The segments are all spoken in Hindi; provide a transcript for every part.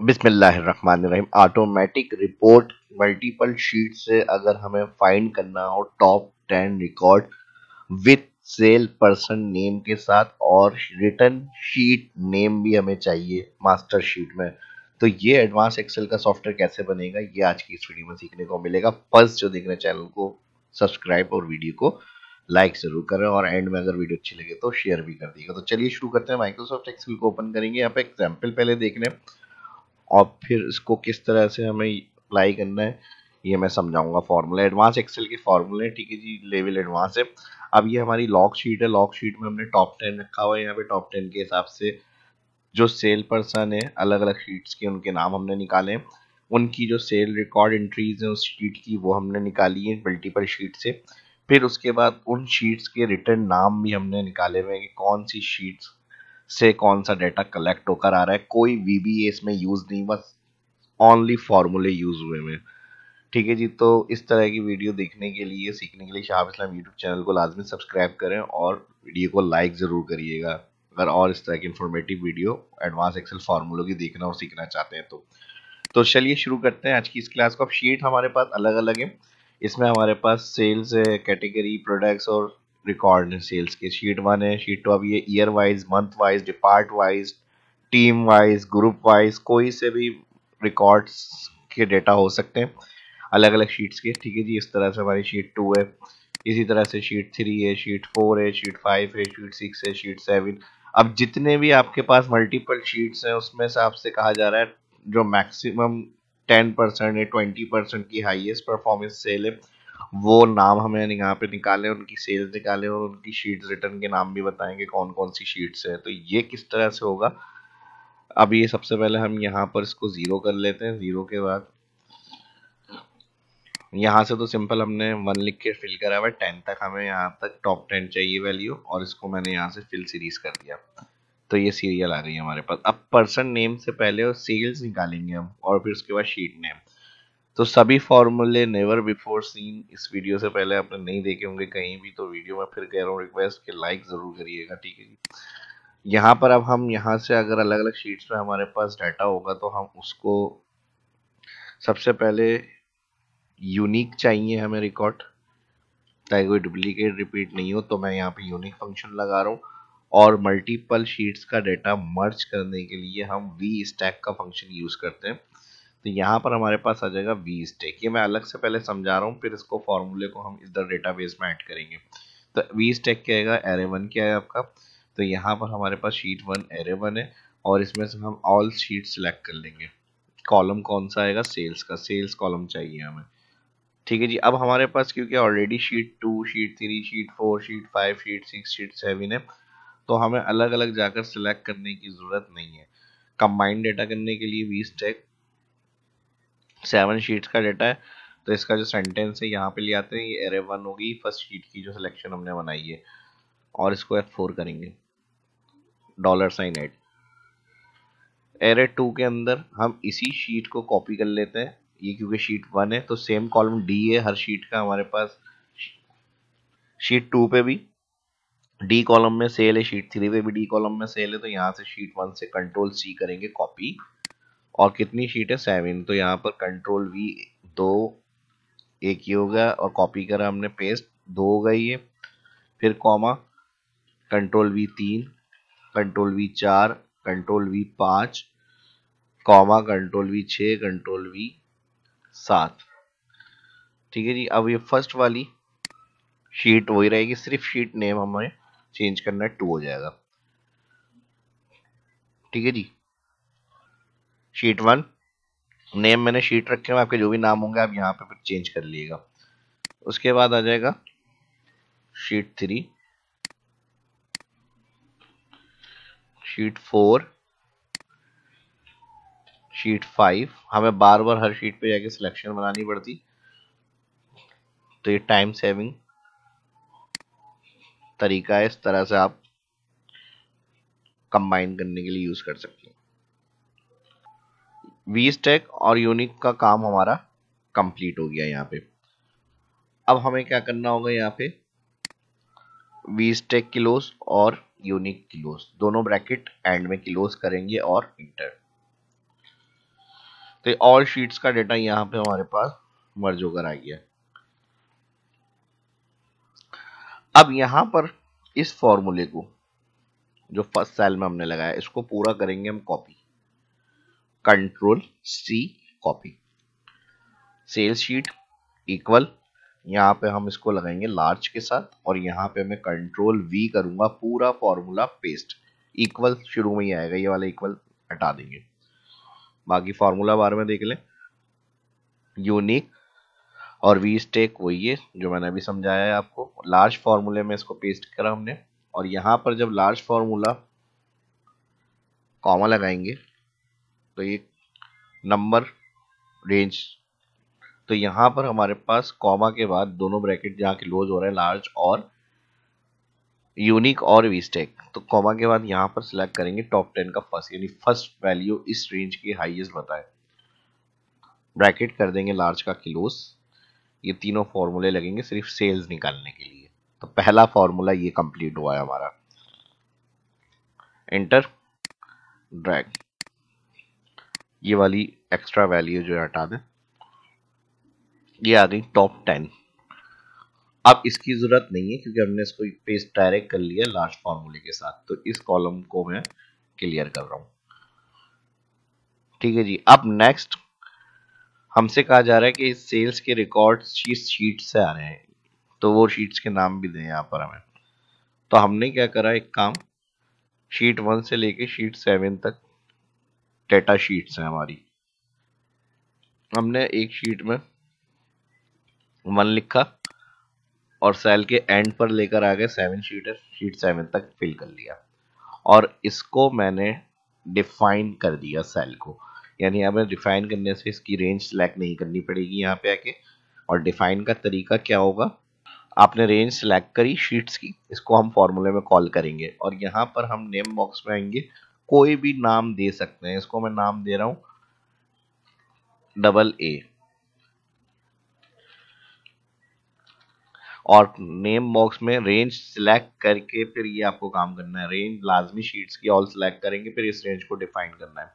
बिसमीम ऑटोमेटिक रिपोर्ट मल्टीपल शीट से अगर हमें फाइंड करना हो top ten record with sale person name के साथ और रिटर्न शीट नेम भी हमें चाहिए मास्टर शीट में तो ये एडवांस एक्सेल का सॉफ्टवेयर कैसे बनेगा ये आज की इस वीडियो में सीखने को मिलेगा फर्स्ट जो देख रहे चैनल को सब्सक्राइब और वीडियो को लाइक जरूर करें और एंड में अगर वीडियो अच्छी लगे तो शेयर भी कर दीजिएगा तो चलिए शुरू करते हैं माइक्रोसॉफ्ट एक्सेल को ओपन करेंगे यहाँ पे एग्जाम्पल पहले देख लें और फिर इसको किस तरह से हमें अप्लाई करना है ये मैं समझाऊंगा फॉर्मूला एडवांस एक्सेल के फॉर्मूले ठीक है जी लेवल एडवांस है अब ये हमारी लॉक शीट है लॉक शीट में हमने टॉप टेन रखा हुआ है यहाँ पे टॉप टेन के हिसाब से जो सेल पर्सन है अलग अलग शीट्स के उनके नाम हमने निकाले हैं उनकी जो सेल रिकॉर्ड एंट्रीज हैं उस शीट की वो हमने निकाली है मल्टीपल शीट से फिर उसके बाद उन शीट्स के रिटर्न नाम भी हमने निकाले हुए हैं कि कौन सी शीट्स से कौन सा डेटा कलेक्ट होकर आ रहा है कोई वीबीए इसमें यूज़ नहीं बस ओनली फॉर्मूले यूज़ हुए में ठीक है जी तो इस तरह की वीडियो देखने के लिए सीखने के लिए शाहब इस्लाम यूट्यूब चैनल को लाजमी सब्सक्राइब करें और वीडियो को लाइक ज़रूर करिएगा अगर और इस तरह की इन्फॉर्मेटिव वीडियो एडवांस एक्सेल फार्मूलों की देखना और सीखना चाहते हैं तो तो चलिए शुरू करते हैं आज की इस क्लास को अब शीट हमारे पास अलग अलग है इसमें हमारे पास सेल्स है कैटेगरी प्रोडक्ट्स और रिकॉर्ड सेल्स के शीट वन है शीट टू अभी ये year wise month wise depart wise team wise group wise कोई से भी रिकॉर्ड्स के डेटा हो सकते हैं अलग अलग शीट्स के ठीक है जी इस तरह से हमारी शीट टू है इसी तरह से शीट थ्री है शीट फोर है शीट फाइव है शीट सिक्स है शीट सेवन अब जितने भी आपके पास मल्टीपल शीट्स हैं उसमें से आपसे कहा जा रहा है जो मैक्सिमम टेन परसेंट है ट्वेंटी परसेंट की हाईएस्ट परफॉर्मेंस सेल है वो नाम हमें यहाँ पे निकाले उनकी सेल्स निकाले और उनकी शीट्स रिटर्न के नाम भी बताएंगे कौन कौन सी शीट्स है तो ये किस तरह से होगा अब ये सबसे पहले हम यहाँ पर इसको ज़ीरो कर लेते हैं ज़ीरो के बाद यहाँ से तो सिंपल हमने वन लिख के फिल करा हुआ टेन तक हमें यहाँ तक टॉप टेन चाहिए वैल्यू और इसको मैंने यहाँ से फिल सीरीज कर दिया तो ये सीरियल आ रही है हमारे पास अब पर्सन नेम से पहले और सेल्स निकालेंगे हम और फिर उसके बाद शीट नेम तो सभी फॉर्मूले नेवर बिफोर सीन इस वीडियो से पहले आपने नहीं देखे होंगे कहीं भी तो वीडियो में फिर कह रहा हूँ रिक्वेस्ट कि लाइक ज़रूर करिएगा ठीक है जी यहाँ पर अब हम यहाँ से अगर अलग अलग शीट्स में हमारे पास डाटा होगा तो हम उसको सबसे पहले यूनिक चाहिए हमें रिकॉर्ड ताकि कोई डुप्लीकेट रिपीट नहीं हो तो मैं यहाँ पे यूनिक फंक्शन लगा रहा हूँ और मल्टीपल शीट्स का डाटा मर्ज करने के लिए हम वी स्टैक का फंक्शन यूज़ करते हैं तो यहाँ पर हमारे पास आ जाएगा वी स्टेक ये मैं अलग से पहले समझा रहा हूँ फिर इसको फॉर्मूले को हम इधर डेटाबेस में ऐड करेंगे तो वी स्टेक क्या आएगा एरे वन क्या है आपका तो यहाँ पर हमारे पास शीट वन एरे वन है और इसमें से हम ऑल शीट सिलेक्ट कर लेंगे कॉलम कौन सा आएगा सेल्स का सेल्स कॉलम चाहिए हमें ठीक है जी अब हमारे पास क्योंकि already sheet two sheet three sheet four sheet five sheet six sheet seven है तो हमें अलग अलग जाकर सिलेक्ट करने की ज़रूरत नहीं है कंबाइंड डेटा करने के लिए वी स्टेक सेवन शीट्स का डेटा है तो इसका जो सेंटेंस है यहाँ पे ले आते हैं ये एरे वन होगी फर्स्ट शीट की जो सिलेक्शन हमने बनाई है और इसको एफ फोर करेंगे dollar sign add array two के अंदर हम इसी शीट को कॉपी कर लेते हैं ये क्योंकि शीट वन है तो सेम कॉलम डी है हर शीट का हमारे पास शीट टू पे भी डी कॉलम में सेल है शीट थ्री पे भी डी कॉलम में सेल है तो यहाँ से शीट वन से कंट्रोल सी करेंगे कॉपी और कितनी शीट है सेवन तो यहाँ पर कंट्रोल वी दो एक ही होगा और कॉपी करा हमने पेस्ट दो हो गई ये फिर कॉमा कंट्रोल वी तीन कंट्रोल वी चार कंट्रोल वी पाँच कॉमा कंट्रोल वी छः कंट्रोल वी सात ठीक है जी अब ये फर्स्ट वाली शीट वही रहेगी सिर्फ शीट नेम हमें चेंज करना है टू हो जाएगा ठीक है जी शीट वन नेम मैंने शीट रखे हुए आपके जो भी नाम होंगे आप यहाँ पे फिर चेंज कर लिएगा उसके बाद आ जाएगा sheet three sheet four sheet five हमें बार बार हर शीट पे जाके सिलेक्शन बनानी पड़ती तो ये टाइम सेविंग तरीका है इस तरह से आप कंबाइन करने के लिए यूज़ कर सकते हैं वी स्टैक और यूनिक का काम हमारा कंप्लीट हो गया यहाँ पे अब हमें क्या करना होगा यहाँ पे वी स्टैक क्लोज और यूनिक क्लोज दोनों ब्रैकेट एंड में क्लोज करेंगे और इंटर तो ऑल शीट्स का डेटा यहाँ पे हमारे पास मर्ज होकर आ गया अब यहां पर इस फॉर्मूले को जो फर्स्ट सेल में हमने लगाया इसको पूरा करेंगे हम copy control C copy sales sheet equal यहाँ पे हम इसको लगाएंगे लार्ज के साथ और यहाँ पे मैं कंट्रोल वी करूंगा पूरा फॉर्मूला पेस्ट इक्वल शुरू में ही आएगा ये वाला इक्वल हटा देंगे बाकी फॉर्मूला बार में देख लें यूनिक और वी स्टेक वही है जो मैंने अभी समझाया है आपको लार्ज फॉर्मूले में इसको पेस्ट करा हमने और यहाँ पर जब लार्ज फॉर्मूला कॉमा लगाएंगे तो ये नंबर रेंज तो यहां पर हमारे पास कॉमा के बाद दोनों ब्रैकेट के क्लोज हो रहे हैं लार्ज और यूनिक और वीस्टेक तो कॉमा के बाद यहां पर सिलेक्ट करेंगे टॉप टेन का फर्स्ट यानी फर्स्ट वैल्यू इस रेंज की हाईएस्ट बताए ब्रैकेट कर देंगे लार्ज का क्लोज ये तीनों फॉर्मूले लगेंगे सिर्फ सेल्स निकालने के लिए तो पहला फॉर्मूला ये कंप्लीट हुआ है हमारा एंटर ड्रैग ये वाली एक्स्ट्रा वैल्यू जो है हटा दें ये आ गई टॉप टेन अब इसकी ज़रूरत नहीं है क्योंकि हमने इसको पेस्ट डायरेक्ट कर लिया लास्ट फॉर्मूले के साथ तो इस कॉलम को मैं क्लियर कर रहा हूं ठीक है जी अब नेक्स्ट हमसे कहा जा रहा है कि सेल्स के रिकॉर्ड इस शीट से आ रहे हैं तो वो शीट्स के नाम भी दें यहाँ पर हमें तो हमने क्या करा एक काम शीट वन से लेके शीट सेवन तक डेटा शीट्स हैं हमारी हमने एक शीट में वन लिखा और सेल के एंड पर लेकर आ गए सेवन शीट शीट सेवन तक फिल कर लिया और इसको मैंने डिफाइन कर दिया सेल को यानी हमें डिफाइन करने से इसकी रेंज सेलेक्ट नहीं करनी पड़ेगी यहाँ पे आके और डिफाइन का तरीका क्या होगा आपने रेंज सेलेक्ट करी शीट्स की इसको हम फॉर्मूले में कॉल करेंगे और यहाँ पर हम नेम बॉक्स में आएंगे कोई भी नाम दे सकते हैं इसको मैं नाम दे रहा हूं डबल ए और नेम बॉक्स में रेंज सिलेक्ट करके फिर ये आपको काम करना है रेंज लाजमी शीट्स की ऑल सिलेक्ट करेंगे फिर इस रेंज को डिफाइन करना है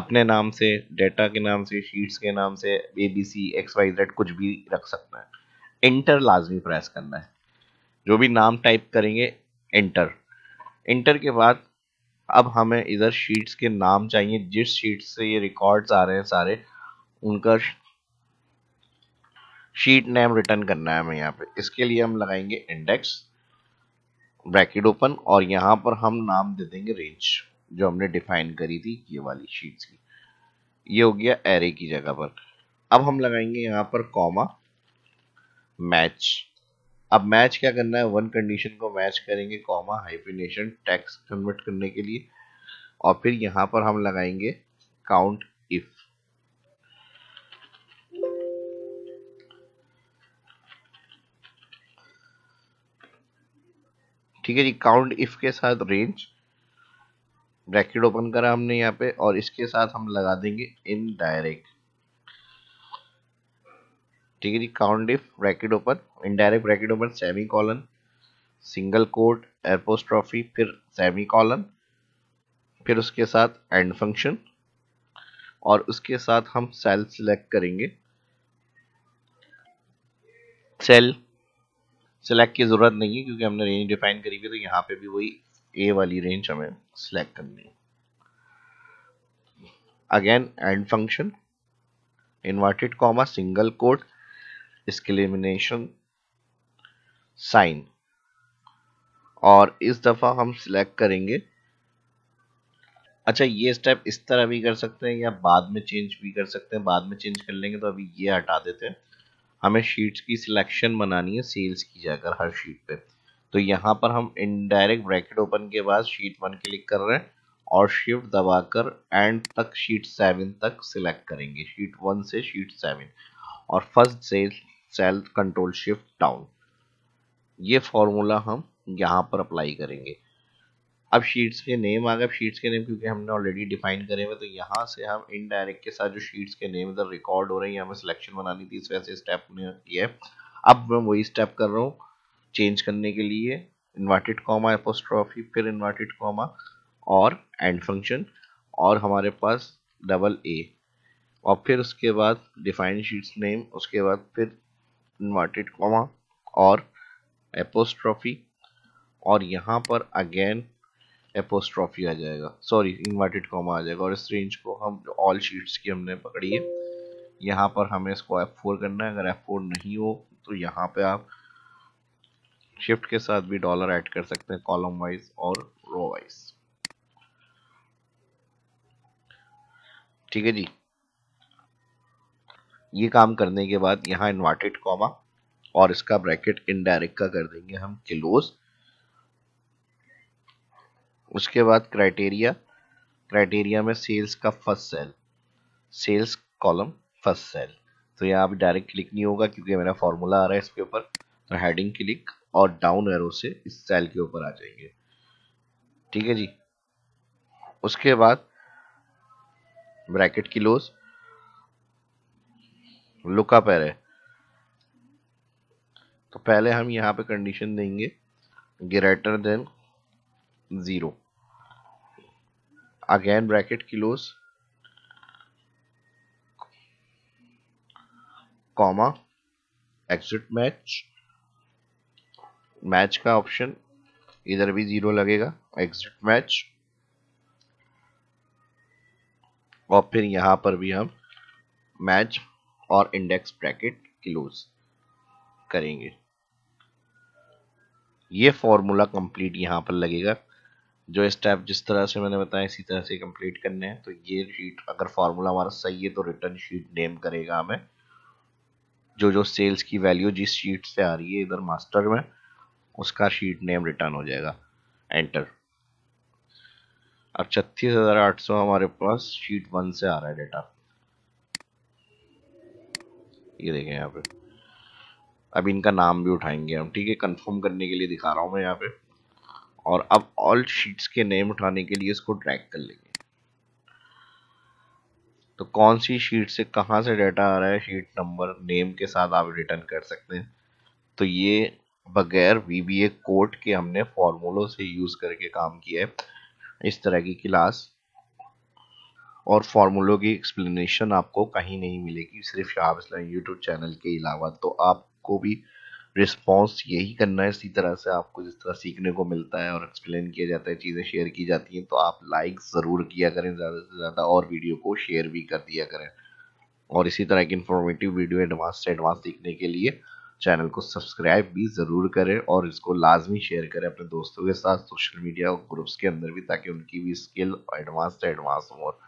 अपने नाम से डेटा के नाम से शीट्स के नाम से A B C X Y Z कुछ भी रख सकते है इंटर लाजमी प्रेस करना है जो भी नाम टाइप करेंगे इंटर इंटर के बाद अब हमें इधर शीट्स के नाम चाहिए जिस शीट से ये रिकॉर्ड्स आ रहे हैं सारे उनका शीट नेम रिटर्न करना है हमें यहाँ पे इसके लिए हम लगाएंगे इंडेक्स ब्रैकेट ओपन और यहाँ पर हम नाम दे देंगे रेंज जो हमने डिफाइन करी थी ये वाली शीट्स की ये हो गया एरे की जगह पर अब हम लगाएंगे यहाँ पर कॉमा मैच अब मैच क्या करना है वन कंडीशन को मैच करेंगे कॉमा हाइपिनेशन टैक्स कन्वर्ट करने के लिए और फिर यहां पर हम लगाएंगे काउंट इफ ठीक है जी काउंट इफ के साथ रेंज ब्रैकेट ओपन करा हमने यहाँ पे और इसके साथ हम लगा देंगे indirect degree count if bracket open indirect bracket open semi colon single quote trophy फिर सेमी कॉलन फिर उसके साथ एंड फंक्शन और उसके साथ हम सेल सिलेक्ट करेंगे सेल सेलेक्ट की ज़रूरत नहीं है क्योंकि हमने रेंज डिफाइन करी हुई तो यहाँ पे भी वही ए वाली रेंज हमें सिलेक्ट करनी है again and function inverted comma single quote exclamation sign और इस दफ़ा हम सिलेक्ट करेंगे अच्छा ये स्टेप इस तरह भी कर सकते हैं या बाद में चेंज भी कर सकते हैं बाद में चेंज कर लेंगे तो अभी ये हटा देते हैं हमें शीट्स की सिलेक्शन बनानी है सेल्स की जाकर हर शीट पे तो यहाँ पर हम इनडायरेक्ट ब्रैकेट ओपन के बाद शीट वन क्लिक कर रहे हैं और शिफ्ट दबाकर एंड तक शीट सेवन तक सिलेक्ट करेंगे शीट वन से शीट सेवन और first sales cell control shift down ये फॉर्मूला हम यहाँ पर अप्लाई करेंगे अब शीट्स के नेम आ गए शीट्स के नेम क्योंकि हमने ऑलरेडी डिफाइन करे हुए तो यहाँ से हम इनडायरेक्ट के साथ जो शीट्स के नेम इधर रिकॉर्ड हो रहे हैं हमें सिलेक्शन बनानी थी इस वजह से स्टेप ने किया अब मैं वही स्टेप कर रहा हूँ चेंज करने के लिए इन्वर्टेड कॉमा एपोस्ट्रॉफी फिर इन्वर्टेड कॉमा और एंड फंक्शन और हमारे पास डबल ए और फिर उसके बाद डिफाइन शीट्स नेम उसके बाद फिर इन्वर्टेड कॉमा और एपोस्ट्रॉफी और यहाँ पर अगेन एपोस्ट्रॉफी आ जाएगा सॉरी इन्वर्टेड कॉमा आ जाएगा और इस रेंज को हम ऑल शीट्स की हमने पकड़ी है यहाँ पर हमें इसको एफ फोर करना है अगर एफ फोर नहीं हो तो यहाँ पे आप शिफ्ट के साथ भी डॉलर ऐड कर सकते हैं कॉलम वाइज और रो वाइज ठीक है जी ये काम करने के बाद यहाँ इन्वर्टेड कॉमा और इसका ब्रैकेट इनडायरेक्ट का कर देंगे हम क्लोज उसके बाद क्राइटेरिया क्राइटेरिया में सेल्स का first cell sales column first cell तो यहाँ अभी डायरेक्ट क्लिक नहीं होगा क्योंकि मेरा फॉर्मूला आ रहा है इसके ऊपर तो हेडिंग क्लिक और डाउन एरो से इस सेल के ऊपर आ जाएंगे ठीक है जी उसके बाद ब्रैकेट क्लोज लुका पैर है तो पहले हम यहाँ पे कंडीशन देंगे greater than zero again bracket close comma exit match match का ऑप्शन इधर भी ज़ीरो लगेगा एग्जिट मैच और फिर यहां पर भी हम मैच और इंडेक्स ब्रैकेट क्लोज करेंगे ये फॉर्मूला कंप्लीट यहां पर लगेगा जो स्टेप जिस तरह से मैंने बताया इसी तरह से कंप्लीट करने हैं तो ये शीट अगर फॉर्मूला हमारा सही है तो रिटर्न शीट नेम करेगा हमें जो जो सेल्स की वैल्यू जिस शीट से आ रही है इधर मास्टर में उसका शीट नेम रिटर्न हो जाएगा एंटर अब छत्तीस हज़ार आठ सौ हमारे पास शीट वन से आ रहा है डेटा ये देखें यहाँ पे अब इनका नाम भी उठाएंगे हम ठीक है कंफर्म करने के लिए दिखा रहा हूँ मैं यहाँ पे और अब ऑल शीट्स के नेम उठाने के लिए इसको ट्रैक कर लेंगे तो कौन सी शीट से कहाँ से डाटा आ रहा है शीट नंबर नेम के साथ आप रिटर्न कर सकते हैं तो ये बगैर वी बी कोड के हमने फॉर्मूलों से यूज़ करके काम किया है इस तरह की क्लास और फार्मूलों की एक्सप्लेनेशन आपको कहीं नहीं मिलेगी सिर्फ शाहब इस्लाम यूट्यूब चैनल के अलावा तो आपको भी रिस्पॉन्स यही करना है इसी तरह से आपको जिस तरह सीखने को मिलता है और एक्सप्लेन किया जाता है चीज़ें शेयर की जाती हैं तो आप लाइक ज़रूर किया करें ज़्यादा से ज़्यादा और वीडियो को शेयर भी कर दिया करें और इसी तरह की इन्फॉर्मेटिव वीडियो एडवांस से एडवांस सीखने के लिए चैनल को सब्सक्राइब भी ज़रूर करें और इसको लाजमी शेयर करें अपने दोस्तों के साथ सोशल मीडिया और ग्रुप्स के अंदर भी ताकि उनकी भी स्किल एडवांस से एडवांस हो और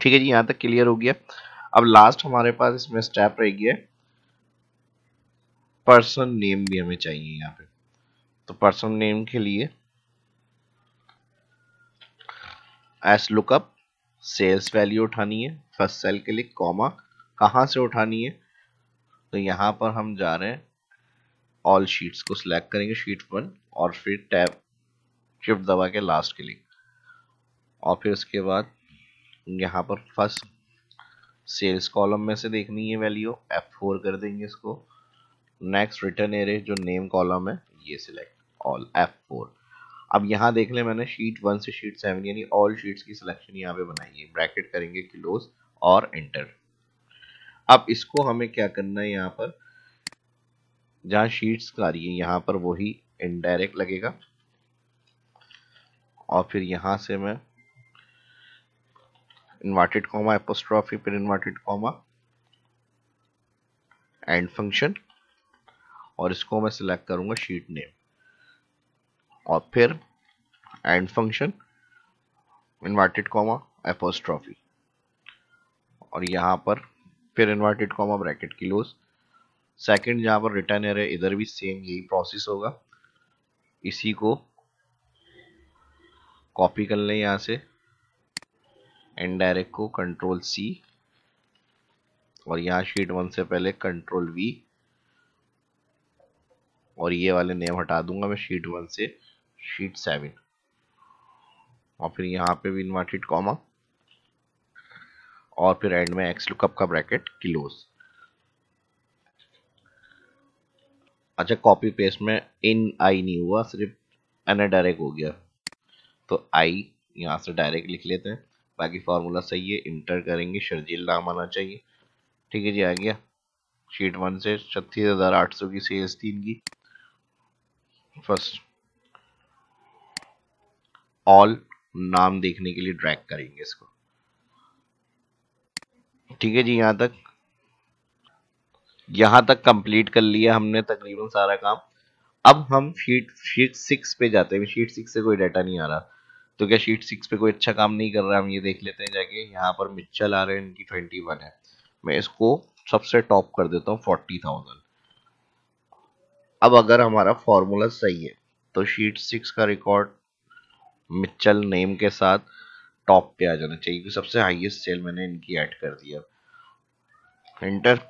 ठीक है जी यहाँ तक क्लियर हो गया अब लास्ट हमारे पास इसमें स्टेप रह गया पर्सन नेम भी हमें चाहिए यहाँ पे तो पर्सन नेम के लिए एस लुकअप सेल्स वैल्यू उठानी है फर्स्ट सेल के लिए कॉमा कहा से उठानी है तो यहां पर हम जा रहे हैं ऑल शीट्स को सिलेक्ट करेंगे शीट वन और फिर टैब शिफ्ट दबा के लास्ट के लिए और फिर उसके बाद यहाँ पर फर्स्ट सेल्स कॉलम में से देखनी है वैल्यू एफ फोर कर देंगे इसको नेक्स्ट रिटर्न एरे जो नेम कॉलम है ये सिलेक्ट ऑल एफ फोर अब यहाँ देख ले मैंने शीट वन से शीट सेवन यानी ऑल शीट्स की सिलेक्शन यहाँ पे बनाई है ब्रैकेट करेंगे क्लोज और इंटर अब इसको हमें क्या करना है यहाँ पर जहाँ शीट्स आ रही है यहाँ पर वही इनडायरेक्ट लगेगा और फिर यहाँ से मैं inverted comma apostrophe per inverted comma and function और इसको मैं सिलेक्ट करूंगा शीट नेम और फिर and function inverted comma apostrophe और यहां पर फिर इनवर्टेड कॉमा ब्रैकेट की लोज सेकेंड यहां पर रिटर्न एयर है इधर भी सेम यही प्रोसेस होगा इसी को कॉपी कर लें यहां से इनडायरेक्ट को कंट्रोल सी और यहाँ शीट वन से पहले कंट्रोल वी और ये वाले नेम हटा दूंगा मैं शीट वन से शीट सेवन और फिर यहाँ पे भी इन्वर्टेड कॉमा और फिर एंड में एक्स लुकअप का ब्रैकेट क्लोज अच्छा कॉपी पेस्ट में इन आई नहीं हुआ सिर्फ एन डायरेक्ट हो गया तो आई यहाँ से डायरेक्ट लिख लेते हैं बाकी फार्मूला सही है इंटर करेंगे शर्जील नाम आना चाहिए ठीक है जी आ गया शीट वन से छत्तीस हज़ार आठ सौ की सेल्स थी इनकी फर्स्ट ऑल नाम देखने के लिए ड्रैग करेंगे इसको ठीक है जी यहाँ तक यहाँ तक कंप्लीट कर लिया हमने तकरीबन सारा काम अब हम शीट शीट सिक्स पे जाते हैं शीट सिक्स से कोई डाटा नहीं आ रहा तो क्या शीट सिक्स पे कोई अच्छा काम नहीं कर रहा हम ये देख लेते हैं जाके यहाँ पर मिच्चल आ रहे हैं इनकी ट्वेंटी वन है मैं इसको सबसे टॉप कर देता हूँ फोर्टी थाउजेंड अब अगर हमारा फॉर्मूला सही है तो शीट सिक्स का रिकॉर्ड मिच्चल नेम के साथ टॉप पे आ जाना चाहिए क्योंकि सबसे हाईएस्ट सेल मैंने इनकी ऐड कर दिया इंटर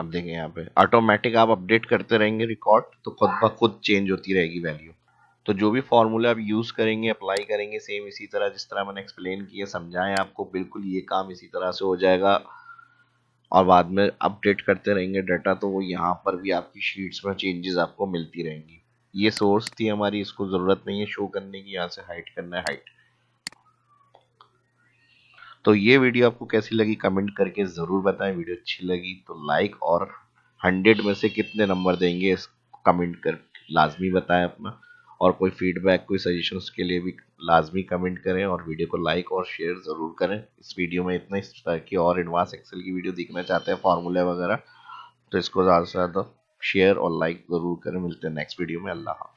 अब देखें यहाँ पे ऑटोमेटिक आप अपडेट करते रहेंगे रिकॉर्ड तो खुद ब खुद चेंज होती रहेगी वैल्यू तो जो भी फॉर्मूला आप यूज़ करेंगे अप्लाई करेंगे सेम इसी तरह जिस तरह मैंने एक्सप्लेन किया समझाए आपको बिल्कुल ये काम इसी तरह से हो जाएगा और बाद में अपडेट करते रहेंगे डाटा तो वो यहाँ पर भी आपकी शीट्स में चेंजेस आपको मिलती रहेंगी ये सोर्स थी हमारी इसको ज़रूरत नहीं है शो करने की यहाँ से हाइट करना है हाइट तो ये वीडियो आपको कैसी लगी कमेंट करके ज़रूर बताएं वीडियो अच्छी लगी तो लाइक और हंड्रेड में से कितने नंबर देंगे कमेंट कर लाजमी बताएं अपना और कोई फीडबैक कोई सजेशन के लिए भी लाजमी कमेंट करें और वीडियो को लाइक और शेयर ज़रूर करें इस वीडियो में इतना इस तरह की और एडवांस एक्सेल की वीडियो देखना चाहते हैं फार्मूले वगैरह तो इसको ज़्यादा से ज़्यादा शेयर और लाइक ज़रूर करें मिलते हैं नेक्स्ट वीडियो में अल्लाह